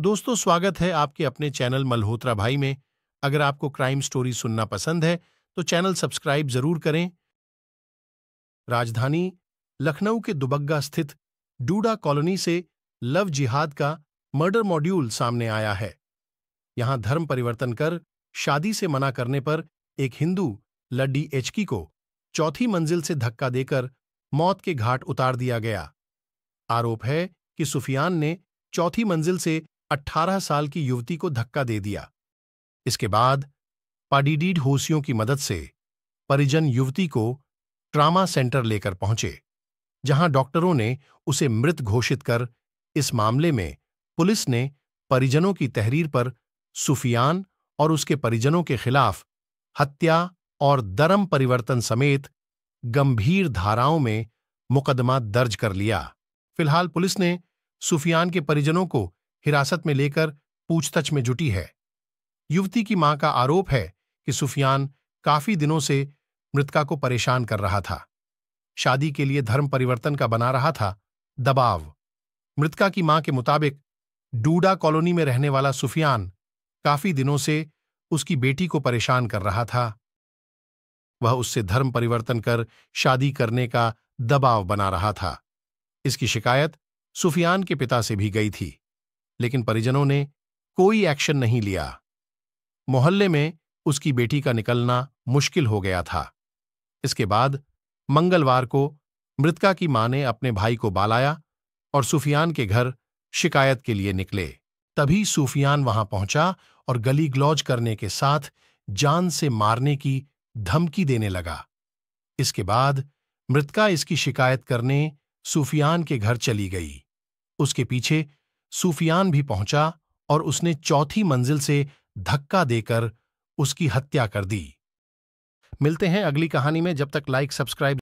दोस्तों स्वागत है आपके अपने चैनल मल्होत्रा भाई में अगर आपको क्राइम स्टोरी सुनना पसंद है तो चैनल सब्सक्राइब जरूर करें राजधानी लखनऊ के दुबग्गा स्थित डूडा कॉलोनी से लव जिहाद का मर्डर मॉड्यूल सामने आया है यहां धर्म परिवर्तन कर शादी से मना करने पर एक हिंदू लड्डी एचकी को चौथी मंजिल से धक्का देकर मौत के घाट उतार दिया गया आरोप है कि सुफियान ने चौथी मंजिल से 18 साल की युवती को धक्का दे दिया इसके बाद पाडीडीड होशियों की मदद से परिजन युवती को ट्रामा सेंटर लेकर पहुंचे जहां डॉक्टरों ने उसे मृत घोषित कर इस मामले में पुलिस ने परिजनों की तहरीर पर सुफियान और उसके परिजनों के खिलाफ हत्या और दरम परिवर्तन समेत गंभीर धाराओं में मुकदमा दर्ज कर लिया फिलहाल पुलिस ने सुफियान के परिजनों को हिरासत में लेकर पूछताछ में जुटी है युवती की मां का आरोप है कि सुफियान काफी दिनों से मृतका को परेशान कर रहा था शादी के लिए धर्म परिवर्तन का बना रहा था दबाव मृतका की मां के मुताबिक डूडा कॉलोनी में रहने वाला सुफियान काफी दिनों से उसकी बेटी को परेशान कर रहा था वह उससे धर्म परिवर्तन कर शादी करने का दबाव बना रहा था इसकी शिकायत सुफियान के पिता से भी गई थी लेकिन परिजनों ने कोई एक्शन नहीं लिया मोहल्ले में उसकी बेटी का निकलना मुश्किल हो गया था इसके बाद मंगलवार को मृतका की मां ने अपने भाई को बालाया और सुफियान के घर शिकायत के लिए निकले तभी सुफियान वहां पहुंचा और गली ग्लौज करने के साथ जान से मारने की धमकी देने लगा इसके बाद मृतका इसकी शिकायत करने सुफियान के घर चली गई उसके पीछे सूफियान भी पहुंचा और उसने चौथी मंजिल से धक्का देकर उसकी हत्या कर दी मिलते हैं अगली कहानी में जब तक लाइक सब्सक्राइब